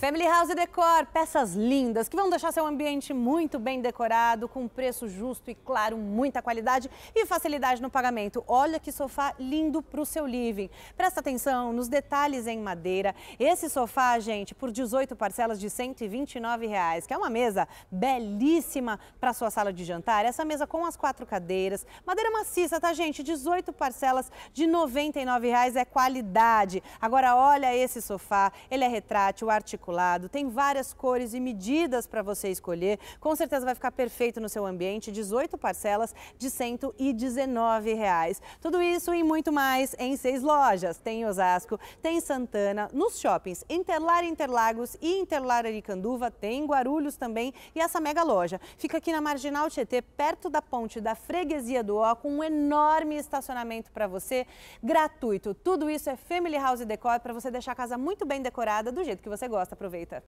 Family House Decor, peças lindas que vão deixar seu ambiente muito bem decorado, com preço justo e, claro, muita qualidade e facilidade no pagamento. Olha que sofá lindo para o seu living. Presta atenção nos detalhes em madeira. Esse sofá, gente, por 18 parcelas de R$ 129, reais, que é uma mesa belíssima para sua sala de jantar. Essa mesa com as quatro cadeiras, madeira maciça, tá, gente? 18 parcelas de R$ 99, reais é qualidade. Agora, olha esse sofá, ele é retrátil, articulado quadriculado, tem várias cores e medidas para você escolher. Com certeza vai ficar perfeito no seu ambiente, 18 parcelas de R$ 119. Reais. Tudo isso e muito mais em seis lojas. Tem Osasco, tem Santana, nos shoppings Interlar Interlagos e Interlar Aricanduva, tem Guarulhos também e essa mega loja. Fica aqui na Marginal Tietê, perto da ponte da Freguesia do Ó, com um enorme estacionamento para você, gratuito. Tudo isso é Family House Decor para você deixar a casa muito bem decorada do jeito que você gosta aproveita.